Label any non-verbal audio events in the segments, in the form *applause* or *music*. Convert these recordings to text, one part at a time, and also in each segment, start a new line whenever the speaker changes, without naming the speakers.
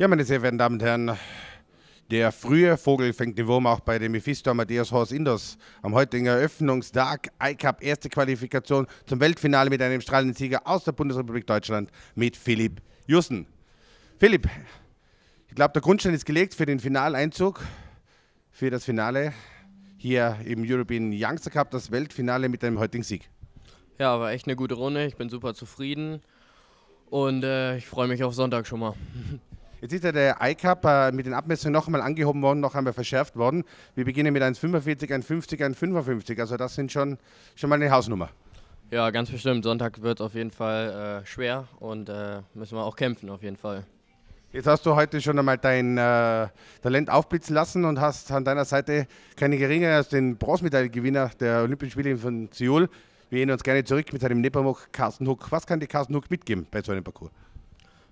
Ja, meine sehr verehrten Damen und Herren, der frühe Vogel fängt den Wurm auch bei dem Mephisto Amadeus Horst Indos. am heutigen Eröffnungstag iCup erste Qualifikation zum Weltfinale mit einem strahlenden Sieger aus der Bundesrepublik Deutschland mit Philipp Jussen. Philipp, ich glaube, der Grundstein ist gelegt für den Finaleinzug, für das Finale hier im European Youngster Cup, das Weltfinale mit einem heutigen Sieg.
Ja, war echt eine gute Runde. Ich bin super zufrieden und äh, ich freue mich auf Sonntag schon mal. *laughs* Jetzt ist ja der
ICAP äh, mit den Abmessungen noch einmal angehoben worden, noch einmal verschärft worden. Wir beginnen mit 1,45, 1,50, 1,55. Also das sind schon, schon mal eine Hausnummer.
Ja, ganz bestimmt. Sonntag wird auf jeden Fall äh, schwer und äh, müssen wir auch kämpfen auf jeden Fall. Jetzt hast du
heute schon einmal dein äh, Talent aufblitzen lassen und hast an deiner Seite keine geringere als den Bronzemedaillengewinner der Olympischen Spiele von Seoul. Wir erinnern uns gerne zurück mit seinem Nepomuk Carsten Hook. Was kann dir Carsten Hook mitgeben bei so einem Parcours?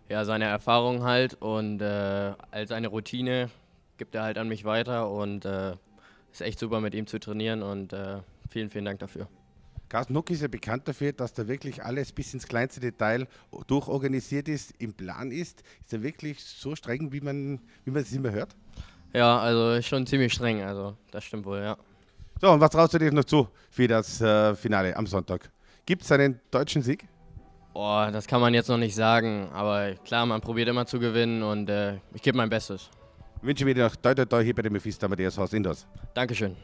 ja, seine Erfahrung halt und äh, als eine Routine gibt er halt an mich weiter und äh, ist echt super mit ihm zu trainieren und äh, vielen, vielen Dank dafür.
Gas Nuck ist ja bekannt dafür, dass da wirklich alles bis ins kleinste Detail durchorganisiert ist, im Plan ist. Ist er wirklich so streng, wie man, wie man es immer
hört? Ja, also schon ziemlich streng, also das stimmt wohl, ja.
So, und was traust du dir noch zu für das äh, Finale am Sonntag? Gibt es einen deutschen Sieg?
Oh, das kann man jetzt noch nicht sagen, aber klar, man probiert immer zu gewinnen und äh, ich gebe mein Bestes.
Ich wünsche mir noch toi, toi, toi hier bei dem Mephisto Amadeus Haus Indus. Dankeschön.